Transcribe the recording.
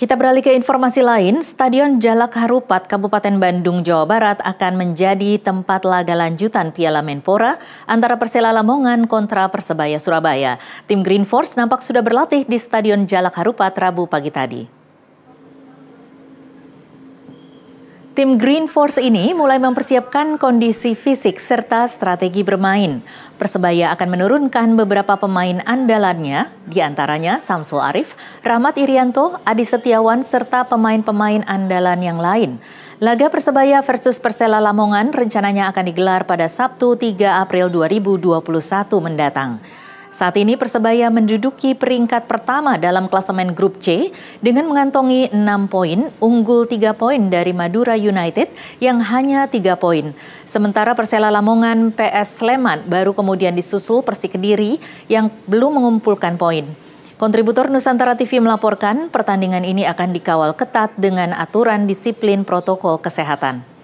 Kita beralih ke informasi lain, Stadion Jalak Harupat Kabupaten Bandung, Jawa Barat akan menjadi tempat laga lanjutan Piala Menpora antara Persela Lamongan kontra Persebaya Surabaya. Tim Green Force nampak sudah berlatih di Stadion Jalak Harupat Rabu pagi tadi. Tim Green Force ini mulai mempersiapkan kondisi fisik serta strategi bermain. Persebaya akan menurunkan beberapa pemain andalannya, diantaranya Samsul Arif, Rahmat Irianto, Adi Setiawan, serta pemain-pemain andalan yang lain. Laga Persebaya versus Persela Lamongan rencananya akan digelar pada Sabtu 3 April 2021 mendatang. Saat ini Persebaya menduduki peringkat pertama dalam klasemen grup C dengan mengantongi 6 poin, unggul 3 poin dari Madura United yang hanya 3 poin. Sementara Persela Lamongan PS Sleman baru kemudian disusul Persik Kediri yang belum mengumpulkan poin. Kontributor Nusantara TV melaporkan pertandingan ini akan dikawal ketat dengan aturan disiplin protokol kesehatan.